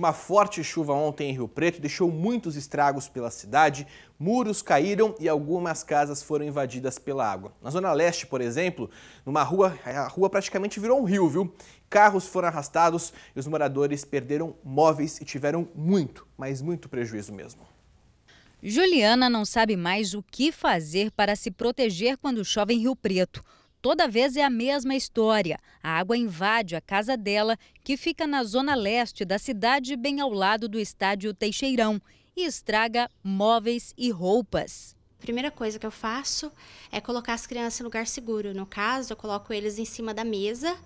Uma forte chuva ontem em Rio Preto deixou muitos estragos pela cidade, muros caíram e algumas casas foram invadidas pela água. Na Zona Leste, por exemplo, numa rua, a rua praticamente virou um rio, viu? Carros foram arrastados e os moradores perderam móveis e tiveram muito, mas muito prejuízo mesmo. Juliana não sabe mais o que fazer para se proteger quando chove em Rio Preto. Toda vez é a mesma história. A água invade a casa dela, que fica na zona leste da cidade, bem ao lado do estádio Teixeirão, e estraga móveis e roupas. A primeira coisa que eu faço é colocar as crianças em lugar seguro. No caso, eu coloco eles em cima da mesa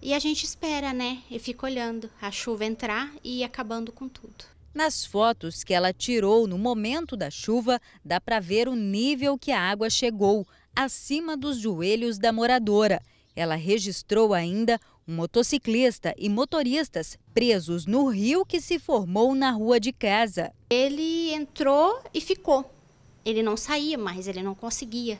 e a gente espera, né? E fica olhando a chuva entrar e acabando com tudo. Nas fotos que ela tirou no momento da chuva, dá para ver o nível que a água chegou acima dos joelhos da moradora. Ela registrou ainda um motociclista e motoristas presos no rio que se formou na rua de casa. Ele entrou e ficou. Ele não saía mais, ele não conseguia.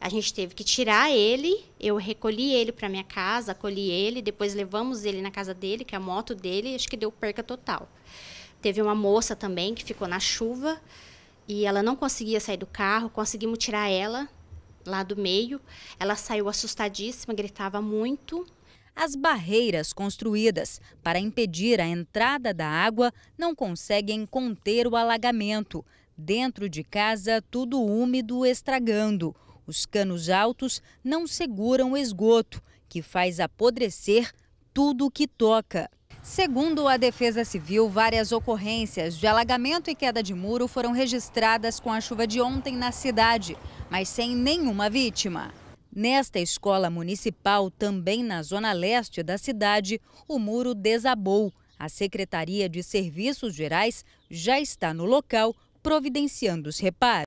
A gente teve que tirar ele, eu recolhi ele para minha casa, acolhi ele, depois levamos ele na casa dele, que é a moto dele, acho que deu perca total. Teve uma moça também que ficou na chuva e ela não conseguia sair do carro, conseguimos tirar ela, lá do meio. Ela saiu assustadíssima, gritava muito. As barreiras construídas para impedir a entrada da água não conseguem conter o alagamento. Dentro de casa, tudo úmido estragando. Os canos altos não seguram o esgoto, que faz apodrecer tudo que toca. Segundo a Defesa Civil, várias ocorrências de alagamento e queda de muro foram registradas com a chuva de ontem na cidade, mas sem nenhuma vítima. Nesta escola municipal, também na zona leste da cidade, o muro desabou. A Secretaria de Serviços Gerais já está no local providenciando os reparos.